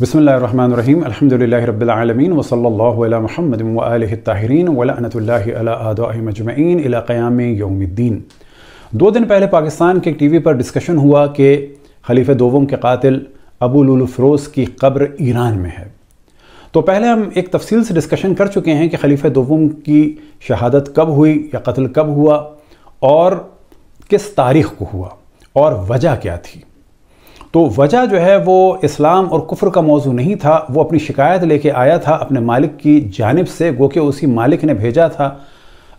बसमीम अल्हम्दुलिल्लाह रब्बिलआलमीन वसल्लल्लाहु महमद व आलिहि ताहिरीन वलअनतुल्लाहि अला आदाइ दो दिन पहले पाकिस्तान के टी वी पर डिस्कशन हुआ कि खलीफ दोवम के कातिल अबू की कब्र ईरान में है तो पहले हम एक तफसील से डिस्कशन कर चुके हैं कि खलीफ दोवम की शहादत कब हुई या कत्ल कब हुआ और किस तारीख को हुआ और वजह क्या थी तो वजह जो है वो इस्लाम और कुफ्र का मौजू नहीं था वो अपनी शिकायत लेके आया था अपने मालिक की जानब से गो कि उसी मालिक ने भेजा था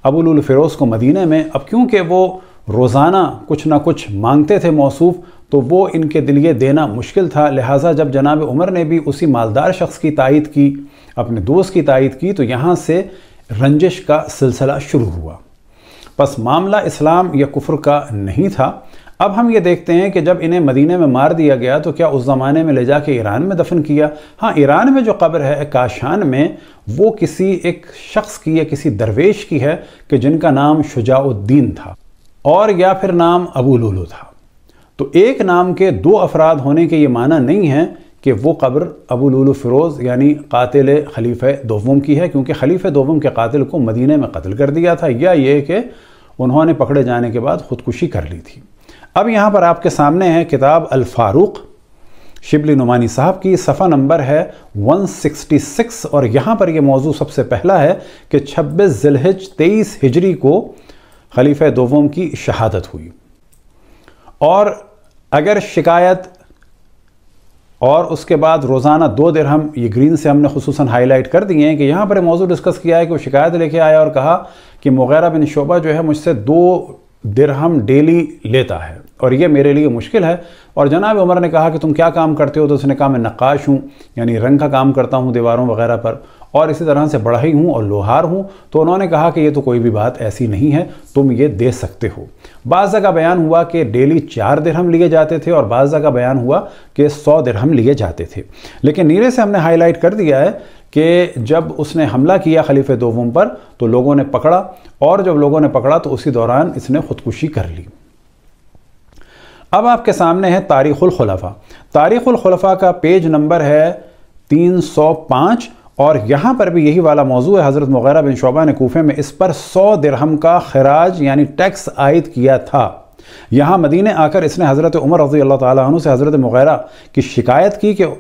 अबुल को मदीना में अब क्योंकि वो रोज़ाना कुछ ना कुछ मांगते थे मौसू तो वो इनके दिलिए देना मुश्किल था लिहाजा जब जनाब उमर ने भी उसी मालदार शख्स की तायद की अपने दोस्त की तायद की तो यहाँ से रंजिश का सिलसिला शुरू हुआ बस मामला इस्लाम या कुफ्र का नहीं था अब हम ये देखते हैं कि जब इन्हें मदीने में मार दिया गया तो क्या उस ज़माने में ले जाके ईरान में दफन किया हाँ ईरान में जो कब्र है काशान में वो किसी एक शख्स की या किसी दरवेश की है कि जिनका नाम शुजाउद्दीन था और या फिर नाम अबू लूलू था तो एक नाम के दो अफराद होने के ये माना नहीं है कि वो कब्र अबू लूलू फ़िरोज़ यानी कातिल खलीफ़ दोवम की है क्योंकि खलीफ़ दोवम के कातिल को मदीने में कत्ल कर दिया था या ये कि उन्होंने पकड़े जाने के बाद ख़ुदकुशी कर ली थी अब यहाँ पर आपके सामने है किताब फारूक शिबली नुमानी साहब की सफ़ा नंबर है 166 और यहाँ पर यह मौजू सबसे पहला है कि 26 जिलहज 23 हिजरी को खलीफ दोवम की शहादत हुई और अगर शिकायत और उसके बाद रोज़ाना दो हम ये ग्रीन से हमने खसूस हाईलाइट कर दिए हैं कि यहाँ पर मौजूद डिस्कस किया है कि वो शिकायत लेके आया और कहा कि मुगैरा बिन शोबा जो है मुझसे दो दिरहम डेली लेता है और ये मेरे लिए मुश्किल है और जनाब उमर ने कहा कि तुम क्या काम करते हो तो उसने कहा मैं नक्काश हूँ यानी रंग का काम करता हूँ दीवारों वगैरह पर और इसी तरह से बढ़ई हूँ और लोहार हूँ तो उन्होंने कहा कि ये तो कोई भी बात ऐसी नहीं है तुम ये दे सकते हो बादशाह का बयान हुआ कि डेली चार दिरहम लिए जाते थे और बाद का बयान हुआ कि सौ दिरहम लिए जाते थे लेकिन नीरे से हमने हाईलाइट कर दिया है कि जब उसने हमला किया खलीफे दोवम पर तो लोगों ने पकड़ा और जब लोगों ने पकड़ा तो उसी दौरान इसने ख़ुदकुशी कर ली अब आपके सामने है तारीख़ुलखलफा तारीख़ुलखलफा का पेज नंबर है 305 और यहाँ पर भी यही वाला मौजू है हज़रत मगैरा बिन शोबा ने कोफे में इस पर 100 दिरहम का खराज यानी टैक्स आयद किया था यहाँ मदीने आकर इसने हज़रत उमर रज़ी अल्लाह तु से हज़रत मगैरा की शिकायत की कि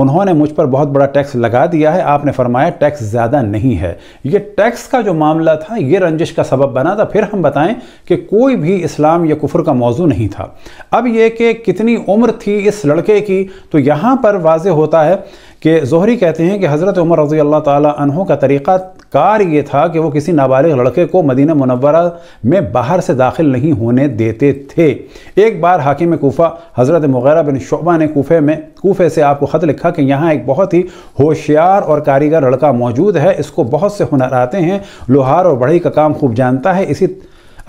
उन्होंने मुझ पर बहुत बड़ा टैक्स लगा दिया है आपने फरमाया टैक्स ज़्यादा नहीं है ये टैक्स का जो मामला था ये रंजिश का सबब बना था फिर हम बताएं कि कोई भी इस्लाम या कुफर का मौजू नहीं था अब ये कि कितनी उम्र थी इस लड़के की तो यहाँ पर वाज होता है कि जहरी कहते हैं कि हज़रत उमर रज़ी अल्लाह तहों का तरीक़ा कार ये था कि वो किसी नाबालिग लड़के को मदीना मनवरा में बाहर से दाखिल नहीं होने देते थे एक बार हाकिम कोफ़ा हज़रत मुगैरा बिन शोबा ने कोफ़े में कोफ़े से आपको ख़त लिखा कि यहाँ एक बहुत ही होशियार और कारीगर लड़का मौजूद है इसको बहुत से हुनर आते हैं लोहार और बढ़ई का काम खूब जानता है इसी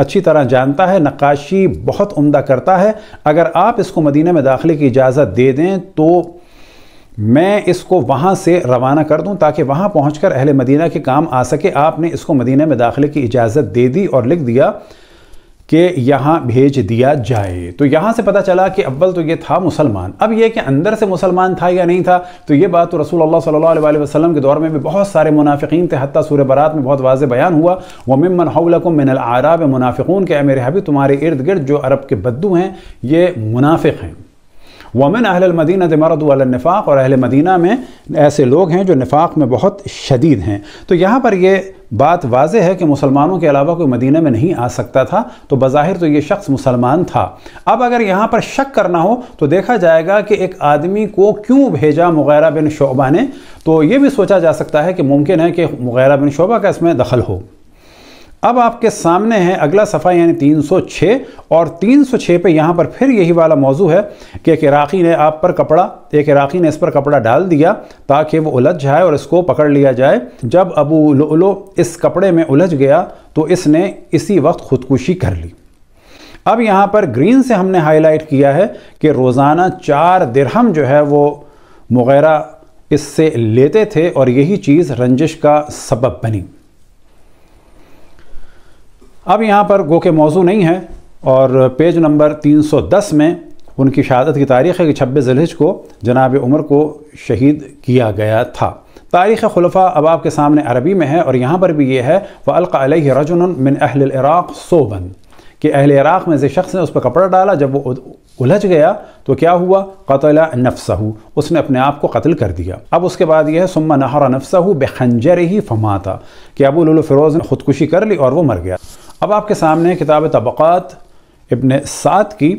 अच्छी तरह जानता है नक्काशी बहुत उम्दा करता है अगर आप इसको मदीना में दाखिले की इजाज़त दे दें तो मैं इसको वहाँ से रवाना कर दूँ ताकि वहाँ पहुँच कर अहल मदीना के काम आ सके आपने इसको मदीना में दाखिले की इजाज़त दे दी और लिख दिया कि यहाँ भेज दिया जाए तो यहाँ से पता चला कि अव्वल तो ये था मुसलमान अब ये कि अंदर से मुसलमान था या नहीं था तो ये बात तो रसूल अल्लाह सल्लल्लाहु अलैहि वसल्लम के दौर में भी बहुत सारे मुनाफिकीन थे हती सूर बरात में बहुत वाज बयान हुआ व ममन हौलकुम मिनल आराब मुनाफिकून के मेरे हबी तुम्हारे इर्द गिर्द जो अरब के बद्दू हैं ये मुनाफिक हैं वमन अहल मदीना मरद नफ़ाक़ और अहल मदीना में ऐसे लोग हैं जो नफाक में बहुत शदीद हैं तो यहाँ पर यह बात वाज है कि मुसलमानों के अलावा कोई मदीना में नहीं आ सकता था तो बज़ाहिर तो ये शख्स मुसलमान था अब अगर यहाँ पर शक करना हो तो देखा जाएगा कि एक आदमी को क्यों भेजा मुग़ैर बिन शोबा ने तो ये भी सोचा जा सकता है कि मुमकिन है कि मुग़ैर बिन शोबा का इसमें दखल हो अब आपके सामने है अगला सफ़ा यानी 306 और 306 पे यहाँ पर फिर यही वाला मौजू है कि एक इराक़ी ने आप पर कपड़ा एक इराक़ी ने इस पर कपड़ा डाल दिया ताकि वो उलझ जाए और इसको पकड़ लिया जाए जब अबू लोलो इस कपड़े में उलझ गया तो इसने इसी वक्त ख़ुदकुशी कर ली अब यहाँ पर ग्रीन से हमने हाईलाइट किया है कि रोज़ाना चार दिरहम जो है वो मुगैरा इससे लेते थे और यही चीज़ रंजिश का सबब बनी अब यहाँ पर गो के मौजू नहीं है और पेज नंबर 310 में उनकी शहादत की तारीख़ है कि छब्बीस जलहज को जनाब उमर को शहीद किया गया था तारीख़ खलफा अब आपके सामने अरबी में है और यहाँ पर भी ये है व रजुन रजन मिन अहल इराक़ सोबन कि अहल इराक़ में से शख्स ने उस पर कपड़ा डाला जब वो उलझ गया तो क्या हुआ कतला नफसहू उसने अपने आप को कत्ल कर दिया अब उसके बाद यह है सुम्मा नहरा नफसहू बेखंजर ही फमाता कि अबूल फ़िरोज़ ने ख़ुदकुशी कर ली और वो मर गया अब आपके सामने किताब तबक़ात इबन सात की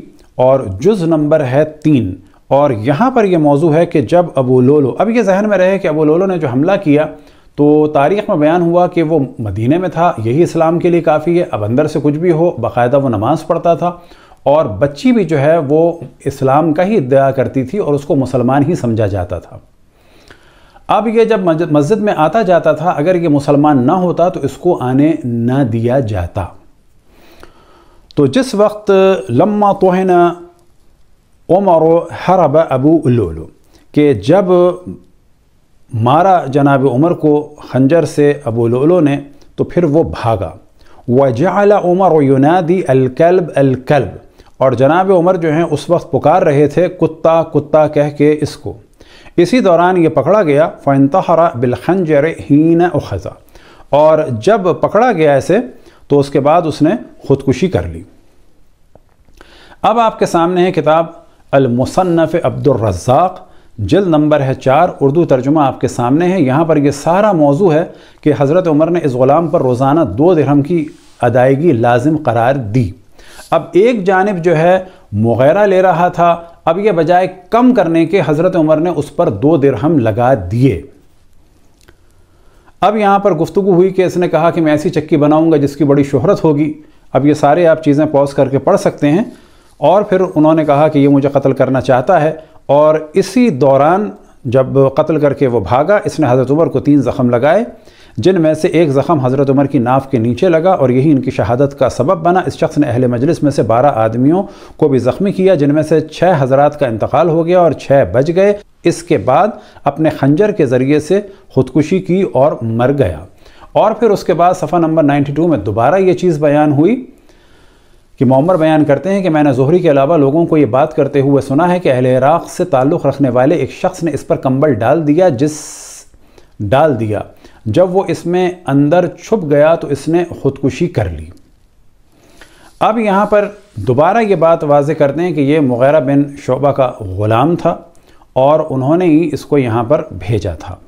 और जुज़ नंबर है तीन और यहाँ पर यह मौजू है कि जब अबू लोलो अब ये जहन में रहे कि अबू लोलो ने जो हमला किया तो तारीख़ में बयान हुआ कि वो मदीने में था यही इस्लाम के लिए काफ़ी है अब अंदर से कुछ भी हो बाकायदा वो नमाज़ पढ़ता था और बच्ची भी जो है वो इस्लाम का ही दया करती थी और उसको मुसलमान ही समझा जाता था अब ये जब मस्जिद में आता जाता था अगर ये मुसलमान ना होता तो इसको आने ना दिया जाता तो जिस वक्त लम्मा तोहना उमर हरब अबू उल्लू कि जब मारा जनाब उमर को खंजर से अबू लोलो ने तो फिर वो भागा वजाला उमर युनादी अलकल्ब अलकल्ब और जनाब उमर जो हैं उस वक्त पुकार रहे थे कुत्ता कुत्ता कह के इसको इसी दौरान ये पकड़ा गया फ़ैनतहरा बिलखंजर हीन उखज़ा और जब पकड़ा गया इसे तो उसके बाद उसने ख़ुदकुशी कर ली अब आपके सामने है किताब अलमुसनफ़ अब्दुलरज़ाक़ जल नंबर है चार उर्दू तर्जुमा आपके सामने है यहाँ पर यह सारा मौजू है कि हज़रत उमर ने इस ग़ुलाम पर रोज़ाना दो दिरहम की अदायगी लाजिम करार दी अब एक जानब जो है मुगैरा ले रहा था अब यह बजाय कम करने के हज़रत उमर ने उस पर दो दिरहम लगा दिए अब यहाँ पर गुफ्तु हुई कि इसने कहा कि मैं ऐसी चक्की बनाऊँगा जिसकी बड़ी शोहरत होगी अब ये सारे आप चीज़ें पॉज करके पढ़ सकते हैं और फिर उन्होंने कहा कि ये मुझे कत्ल करना चाहता है और इसी दौरान जब कत्ल करके वो भागा इसने हज़रत उमर को तीन ज़ख़म लगाए जिनमें से एक ज़ख़म हज़रत उमर की नाफ़ के नीचे लगा और यही इनकी शहादत का सबब बना इस शख्स ने अहले मजलिस में से बारह आदमियों को भी ज़ख्मी किया जिनमें से छः हज़रात का इंतकाल हो गया और छः बच गए इसके बाद अपने खंजर के ज़रिए से ख़ुदकुशी की और मर गया और फिर उसके बाद सफ़ा नंबर टू में दोबारा ये चीज़ बयान हुई कि मोमर बयान करते हैं कि मैंने जहरी के अलावा लोगों को ये बात करते हुए सुना है कि अहल इराक़ से ताल्लुक़ रखने वाले एक शख्स ने इस पर कंबल डाल दिया जिस डाल दिया जब वो इसमें अंदर छुप गया तो इसने ख़ुदकुशी कर ली अब यहाँ पर दोबारा ये बात वाज करते हैं कि ये मुगैरा बिन शोबा का ग़ुलाम था और उन्होंने ही इसको यहाँ पर भेजा था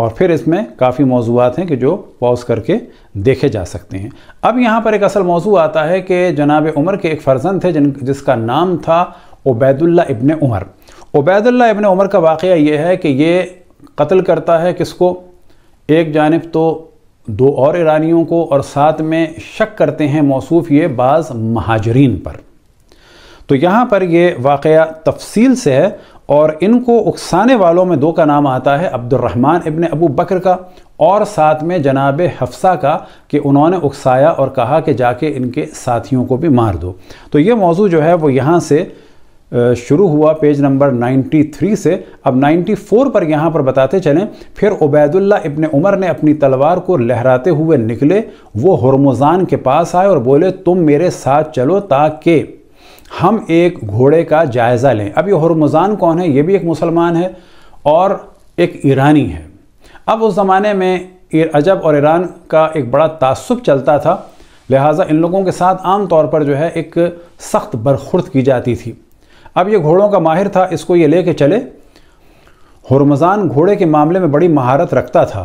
और फिर इसमें काफ़ी मौजूद हैं कि जो पॉज करके देखे जा सकते हैं अब यहाँ पर एक असल मौजू आता है कि जनाब उमर के एक फ़र्जन थे जिन जिसका नाम था उबैदुल्ला इबन उमर उबैदुल्ला इबन उमर का वाक़ ये है कि ये कत्ल करता है किसको एक जानब तो दो और ईरानियों को और साथ में शक करते हैं मौसूफ ये बाज़ महाजरीन पर तो यहाँ पर ये वाक़ तफसील से है और इनको उकसाने वालों में दो का नाम आता है अब्दुलरहमान इबन अबू बकर का और साथ में जनाब हफ्सा का कि उन्होंने उकसाया और कहा कि जाके इनके साथियों को भी मार दो तो ये मौजू जो है वो यहाँ से शुरू हुआ पेज नंबर 93 से अब 94 पर यहाँ पर बताते चलें फिर उबैदुल्ला इबन उमर ने अपनी तलवार को लहराते हुए निकले वो हरमज़ान के पास आए और बोले तुम मेरे साथ चलो ताकि हम एक घोड़े का जायज़ा लें अब ये हरमज़ान कौन है ये भी एक मुसलमान है और एक ईरानी है अब उस ज़माने में अजब और ईरान का एक बड़ा तसब चलता था लिहाजा इन लोगों के साथ आम तौर पर जो है एक सख्त बरखुर्द की जाती थी अब ये घोड़ों का माहिर था इसको ये ले कर चले हरमज़ान घोड़े के मामले में बड़ी महारत रखता था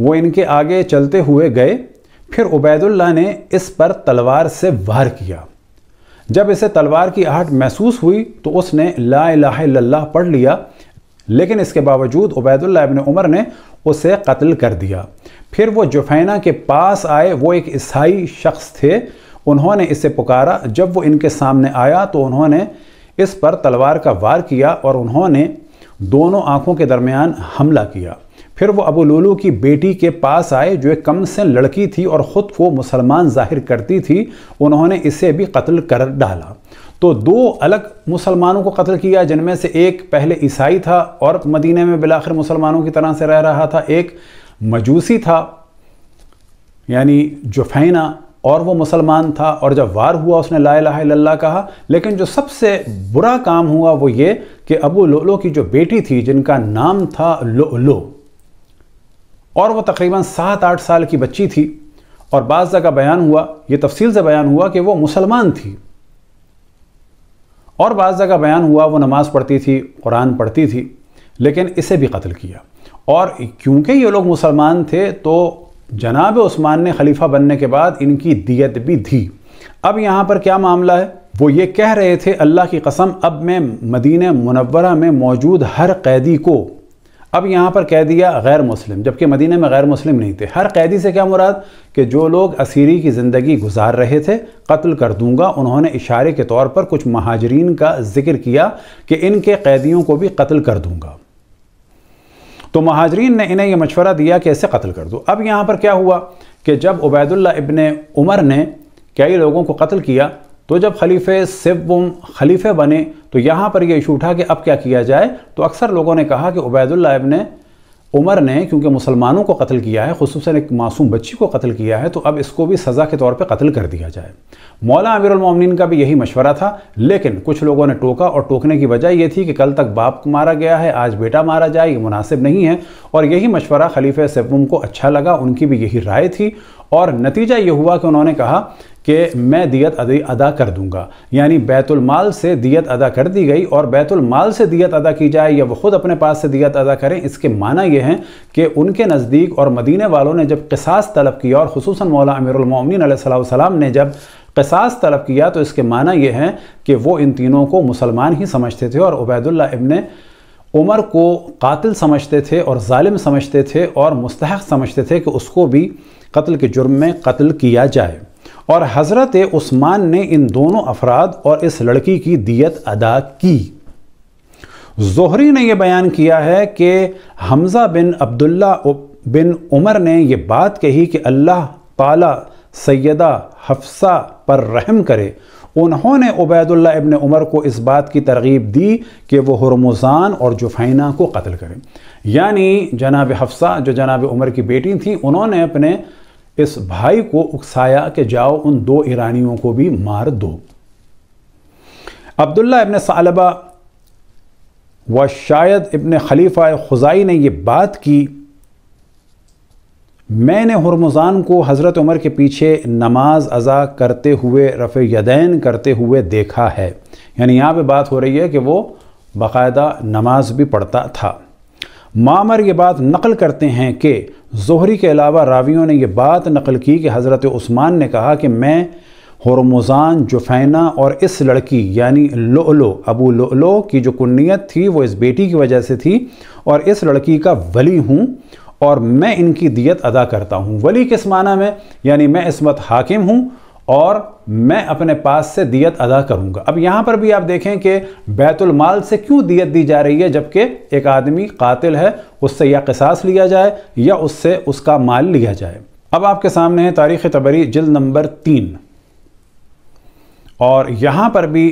वो इनके आगे चलते हुए गए फिर उबैदुल्ला ने इस पर तलवार से वार किया जब इसे तलवार की आहट महसूस हुई तो उसने ला लाला पढ़ लिया लेकिन इसके बावजूद उबैदुल्ला अबिन उमर ने उसे कत्ल कर दिया फिर वो जुफैना के पास आए वो एक ईसाई शख्स थे उन्होंने इसे पुकारा जब वो इनके सामने आया तो उन्होंने इस पर तलवार का वार किया और उन्होंने दोनों आँखों के दरमियान हमला किया फिर वो लोलू की बेटी के पास आए जो एक कम से लड़की थी और ख़ुद को मुसलमान जाहिर करती थी उन्होंने इसे भी कत्ल कर डाला तो दो अलग मुसलमानों को कत्ल किया जिनमें से एक पहले ईसाई था और मदीने में बिलाखिर मुसलमानों की तरह से रह रहा था एक मजूसी था यानी जुफैना और वो मुसलमान था और जब वार हुआ उसने ला लाला कहा लेकिन जो सबसे बुरा काम हुआ वो ये कि अबू लोलो की जो बेटी थी जिनका नाम था लो लो और वो तकरीबन सात आठ साल की बच्ची थी और बादशाह का बयान हुआ ये तफसील से बयान हुआ कि वो मुसलमान थी और बादशाह का बयान हुआ वो नमाज़ पढ़ती थी कुरान पढ़ती थी लेकिन इसे भी कत्ल किया और क्योंकि ये लोग मुसलमान थे तो जनाब उस्मान ने खलीफा बनने के बाद इनकी दियत भी दी अब यहाँ पर क्या मामला है वो ये कह रहे थे अल्लाह की कसम अब मैं मदीन मनवरा में मौजूद हर कैदी को अब यहाँ पर कह दिया गैर मुस्लिम जबकि मदीने में गैर मुस्लिम नहीं थे हर कैदी से क्या मुराद कि जो लोग असीरी की ज़िंदगी गुजार रहे थे कत्ल कर दूंगा उन्होंने इशारे के तौर पर कुछ महाजरीन का जिक्र किया कि इनके कैदियों को भी कत्ल कर दूंगा तो महाजरीन ने इन्हें यह मशवरा दिया कि इसे कत्ल कर दो अब यहाँ पर क्या हुआ कि जब उबैदुल्ला इबन उमर ने कई लोगों को कत्ल किया तो जब खलीफे सिबुम खलीफे बने तो यहाँ पर यह इशू उठा कि अब क्या किया जाए तो अक्सर लोगों ने कहा कि उबैदुल्ला ने उमर ने क्योंकि मुसलमानों को कत्ल किया है खसूस एक मासूम बच्ची को कत्ल किया है तो अब इसको भी सज़ा के तौर पर कत्ल कर दिया जाए मौला अमीरमिन का भी यही मशवरा था लेकिन कुछ लोगों ने टोका और टोकने की वजह यह थी कि कल तक बाप मारा गया है आज बेटा मारा जाए ये मुनासिब नहीं है और यही मशवरा खलीफ सेवम को अच्छा लगा उनकी भी यही राय थी और नतीजा ये हुआ कि उन्होंने कहा कि मैं दियत अदा कर दूंगा यानी बैतुलमाल से दियत अदा कर दी गई और बैतुलमाल से दियत अदा की जाए या वो खुद अपने पास से दियत अदा करें इसके माना ये हैं कि उनके नज़दीक और मदीने वालों ने जब किसास तलब किया और खसूस मौला अमीरमिन सलाम ने जब कसास तलब किया तो इसके माना यह हैं कि वो इन तीनों को मुसलमान ही समझते थे और उबैदुल्ला इबन उमर को कातिल समझते थे और ालिम समझते थे और मुस्तक समझते थे कि उसको भी कत्ल के जुर्म में कत्ल किया जाए और हज़रत उस्मान ने इन दोनों अफराद और इस लड़की की दियत अदा की जोहरी ने यह बयान किया है कि हमज़ा बिन अब्दुल्ला बिन उमर ने यह बात कही कि अल्लाह ताला सैदा हफ्सा पर रहम करे उन्होंने उबैदुल्ला इबन उमर को इस बात की तरगीब दी कि वह हरमुजान और जुफैना को कत्ल करें यानी जनाब हफ्सा जो जनाब उमर की बेटी थी उन्होंने अपने इस भाई को उकसाया कि जाओ उन दो ईरानियों को भी मार दो अब्दुल्ला इबन सालबा व शायद इबन खलीफा खुजाई ने यह बात की मैंने हरमज़ान को हज़रत उमर के पीछे नमाज अदा करते हुए रफ़ यदैन करते हुए देखा है यानी यहाँ पे बात हो रही है कि वो बाकायदा नमाज भी पढ़ता था मामर ये बात नकल करते हैं कि जोहरी के अलावा रावियों ने यह बात नकल की कि हज़रत उस्मान ने कहा कि मैं हरमोजान जुफैना और इस लड़की यानी लोलो अबू लोलो की जो कुन्नीत थी वो इस बेटी की वजह से थी और इस लड़की का वली हूँ और मैं इनकी दियत अदा करता हूँ वली किस माना में यानी मैं इसमत हाकिम हूँ और मैं अपने पास से दियत अदा करूंगा अब यहाँ पर भी आप देखें कि बैतुल माल से क्यों दियत दी जा रही है जबकि एक आदमी कातिल है उससे या कसास लिया जाए या उससे उसका माल लिया जाए अब आपके सामने है तारीख़ तबरी जल्द नंबर तीन और यहाँ पर भी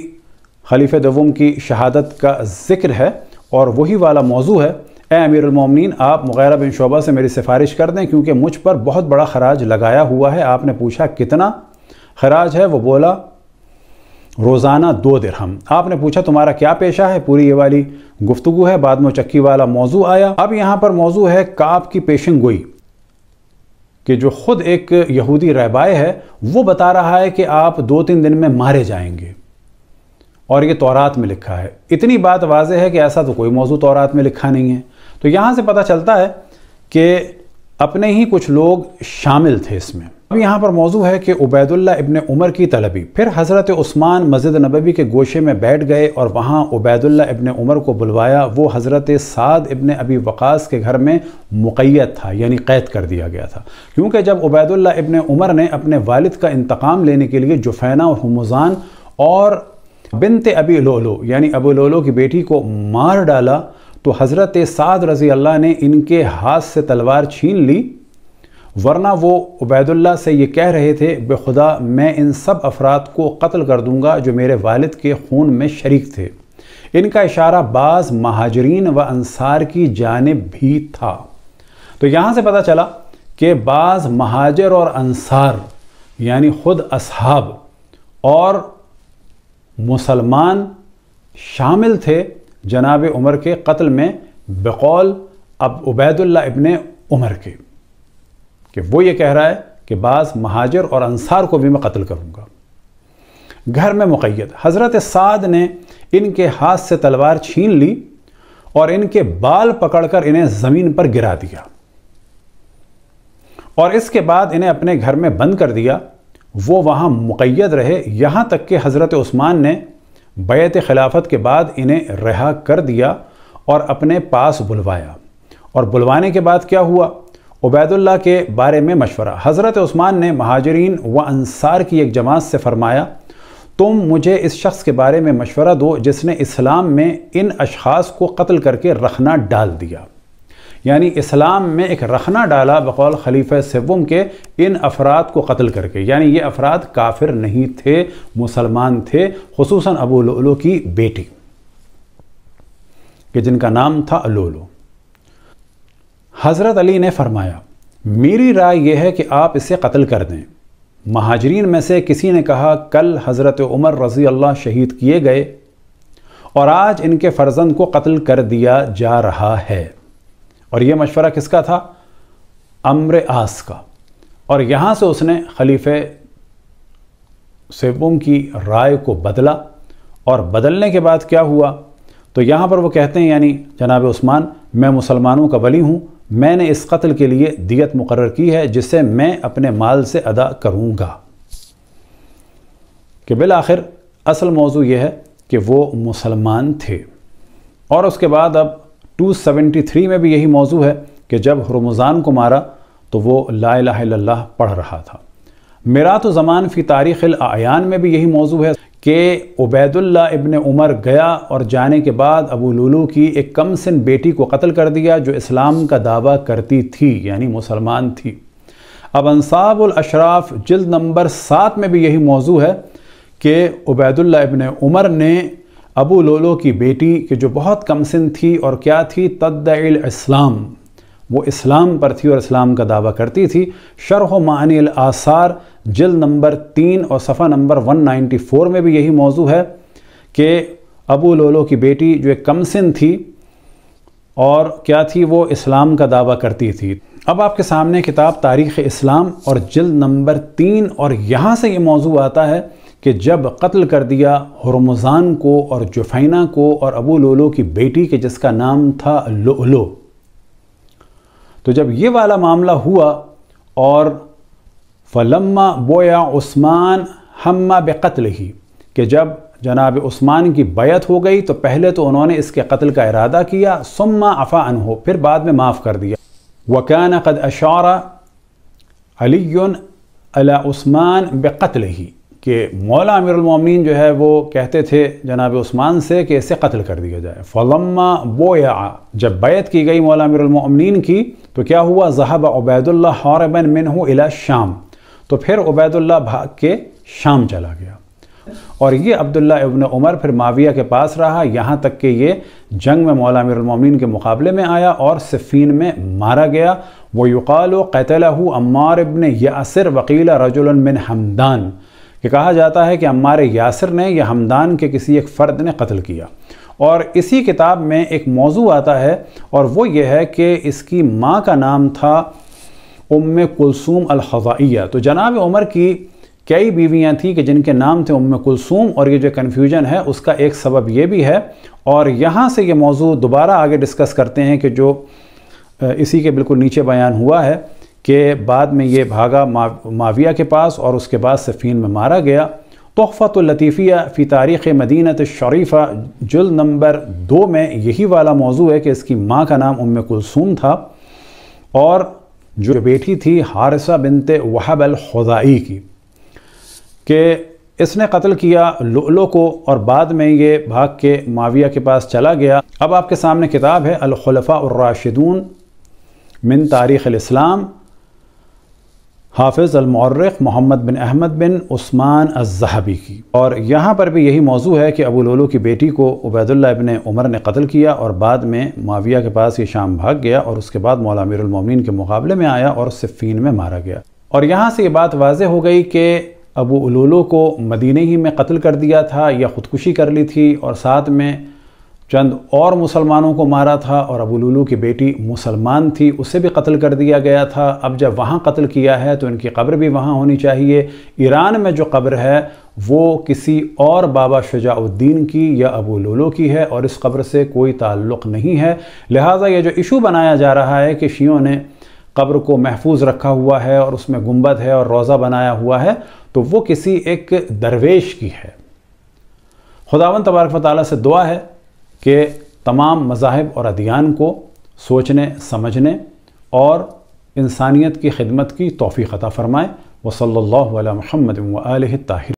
खलीफ दवम की शहादत का जिक्र है और वही वाला मौजू है ए अमीरमिन आप मुगैरा बिन शोबा से मेरी सिफारिश कर दें क्योंकि मुझ पर बहुत बड़ा खराज लगाया हुआ है आपने पूछा कितना खराज है वो बोला रोज़ाना दो दिरहम आपने पूछा तुम्हारा क्या पेशा है पूरी ये वाली गुफ्तु है बाद में चक्की वाला मौजू आया अब यहाँ पर मौजू है काब की पेशन गोई कि जो ख़ुद एक यहूदी रहबाए है वो बता रहा है कि आप दो तीन दिन में मारे जाएंगे और ये तौरात में लिखा है इतनी बात वाज है कि ऐसा तो कोई मौजू तौरात में लिखा नहीं है तो यहाँ से पता चलता है कि अपने ही कुछ लोग शामिल थे इसमें अब यहाँ पर मौजू है कि उबैदुल्ला इबन उमर की तलबी फिर हज़रत उस्मान मस्जिद नबवी के गोशे में बैठ गए और वहाँ उबैदुल्ला इबन उमर को बुलवाया वो हज़रत साद इबन अबी वक़ास के घर में मुक़ैद था यानी क़ैद कर दिया गया था क्योंकि जब उबैदुल्ला इबन उमर ने अपने वालिद का इंतकाम लेने के लिए जुफैना और हमजान और बिनते अबी लोलो यानी अबू लोलो की बेटी को मार डाला तो हज़रत साद रज़ी अल्लाह ने इनके हाथ से तलवार छीन ली वरना वो उबैदुल्ला से ये कह रहे थे बेखुदा मैं इन सब अफराद को कत्ल कर दूंगा जो मेरे वालिद के खून में शरीक थे इनका इशारा बाज़ महाजरीन व अंसार की जानब भी था तो यहाँ से पता चला कि बाज़ महाजर और अंसार यानी ख़ुद असहाब और मुसलमान शामिल थे जनाब उमर के कत्ल में बकौल अब उबैदुल्ला इबन उमर के कि वो ये कह रहा है कि बाज़ महाजर और अंसार को भी मैं कत्ल करूँगा घर में मुक़ैद हज़रत साद ने इनके हाथ से तलवार छीन ली और इनके बाल पकड़कर इन्हें ज़मीन पर गिरा दिया और इसके बाद इन्हें अपने घर में बंद कर दिया वो वहाँ मुक़ैद रहे यहाँ तक कि हज़रत उस्मान ने बैत खिलाफत के बाद इन्हें रिहा कर दिया और अपने पास बुलवाया और बुलवाने के बाद क्या हुआ उबैदुल्ला के बारे में मशवरा हज़रत उस्मान ने महाजरीन व अंसार की एक जमात से फरमाया तुम मुझे इस शख्स के बारे में मशवरा दो जिसने इस्लाम में इन अशास को कत्ल करके रखना डाल दिया यानी इस्लाम में एक रखना डाला बकौल खलीफ सेवम के इन अफराद को कत्ल करके यानी ये अफराद काफिर नहीं थे मुसलमान थे खसूस अबू लोलो की बेटी कि जिनका नाम था लोलो हज़रत अली ने फरमाया मेरी राय यह है कि आप इसे कत्ल कर दें महाजरीन में से किसी ने कहा कल हज़रत उमर रज़ी अल्लाह शहीद किए गए और आज इनके फ़र्जंद को कत्ल कर दिया जा रहा है और यह मशवरा किसका था अम्र आस का और यहाँ से उसने खलीफे सेबुम की राय को बदला और बदलने के बाद क्या हुआ तो यहाँ पर वो कहते हैं यानी जनाब उस्मान मैं मुसलमानों का वली हूँ मैंने इस कत्ल के लिए दियत मुकर की है जिसे मैं अपने माल से अदा करूँगा कि बिल आखिर असल मौजू यह है कि वो मुसलमान थे और उसके बाद अब 273 में भी यही मौजू है कि जब रमज़ान को मारा तो वो ला पढ़ रहा था मेरा तो ज़मान फ़ी तारीख़ आयान में भी यही मौजू है कि उबैदुल्ला इबन उमर गया और जाने के बाद अबू लुलू की एक कम सिन बेटी को कत्ल कर दिया जो इस्लाम का दावा करती थी यानी मुसलमान थी अब अनसाबलशराफ अशराफ जल्द नंबर सात में भी यही मौजू है कि उबैदुल्ला इबन उमर ने अबू लोलो की बेटी के जो बहुत कम थी और क्या थी तद्द इस्लाम वो इस्लाम पर थी और इस्लाम का दावा करती थी शरह मानी आसार जल नंबर तीन और सफ़ा नंबर 194 में भी यही मौजू है कि अबू लोलो की बेटी जो एक कमसिन थी और क्या थी वो इस्लाम का दावा करती थी अब आपके सामने किताब तारीख़ इस्लाम और जल नंबर तीन और यहाँ से ये मौजू आता है कि जब कत्ल कर दिया हरमज़ान को और जुफैना को और अबू लोलो की बेटी के जिसका नाम था लोलो तो जब ये वाला मामला हुआ और फलम्मा बोया उस्मान हम्मा बेकत्ल ही कि जब जनाब उस्मान की बैत हो गई तो पहले तो उन्होंने इसके कत्ल का इरादा किया सुम्मा अफ़ा अन हो फिर बाद में माफ़ कर दिया वकान कद अशारा अली अला उस्मान बेकत्ल ही कि मौला अमीरमिन जो है वो कहते थे जनाब उस्मान से कि इसे कत्ल कर दिया जाए फ़लम्मा वो या जब बैत की गई मौला अमीरमिन की तो क्या हुआ जहाब उबैदुल्ला हौरबन मिन इला शाम तो फिर उबैदुल्ला भाग के शाम चला गया और ये अब्दुल्ला इबन उमर फिर माविया के पास रहा यहाँ तक कि ये जंग में मौला अमीरमिन के मुकाबले में आया और सिफ़ीन में मारा गया वो युकाल कैतला अम्मार इबन यासर वकीला रजुल हमदान कि कहा जाता है कि अम्मार यासर ने या हमदान के किसी एक फ़र्द ने कत्ल किया और इसी किताब में एक मौजू आता है और वो ये है कि इसकी माँ का नाम था उम कुलसूम अलखज़ाइया तो जनाब उमर की कई बीवियाँ थीं कि जिनके नाम थे उम कुलसूम और ये जो कन्फ्यूजन है उसका एक सबब ये भी है और यहाँ से ये मौजू दोबारा आगे डिस्कस करते हैं कि जो इसी के बिल्कुल नीचे बयान हुआ है के बाद में ये भागा माविया के पास और उसके बाद सफ़ीन में मारा गया तोहफ़त लतीफ़िया फ़ी तारीख़ मदीनत शरीफ़ा जुल नंबर दो में यही वाला मौजू है कि इसकी माँ का नाम उम कुलसूम था और जो बेटी थी हारसा बिनते वहब की कि इसने कत्ल किया लोलो को और बाद में ये भाग के माविया के पास चला गया अब आपके सामने किताब है अलखलफ़ा राशिदून मिन तारीख़ इस्लाम हाफिज़ अलमौरख मोहम्मद बिन अहमद बिन उस्मान अजहबी की और यहाँ पर भी यही मौजू है कि अबू लोलो की बेटी को उबैदुल्ला इबन उमर ने कत्ल किया और बाद में माविया के पास ये शाम भाग गया और उसके बाद मौला मीरमिन के मुकाबले में आया और सिफ़ीन में मारा गया और यहाँ से ये बात वाज हो गई कि अबू उलोलो को मदीने ही में कत्ल कर दिया था या ख़ुदकुशी कर ली थी और साथ में चंद और मुसलमानों को मारा था और अबूलूलू की बेटी मुसलमान थी उसे भी कत्ल कर दिया गया था अब जब वहाँ कत्ल किया है तो इनकी कब्र भी वहाँ होनी चाहिए ईरान में जो कब्र है वो किसी और बाबा शजाउद्दीन की या अबू की है और इस कब्र से कोई ताल्लुक़ नहीं है लिहाजा ये जो इशू बनाया जा रहा है कि शियों ने कब्र को महफूज रखा हुआ है और उसमें गुम्बद है और रोज़ा बनाया हुआ है तो वो किसी एक दरवेश की है खुदावन तबारक वाली से दुआ है कि तमाम मज़ाहब और अदियान को सोचने समझने और इंसानियत की खिदमत की तोफ़ी अता फ़रमाएँ वसल्ला महमद ताहिर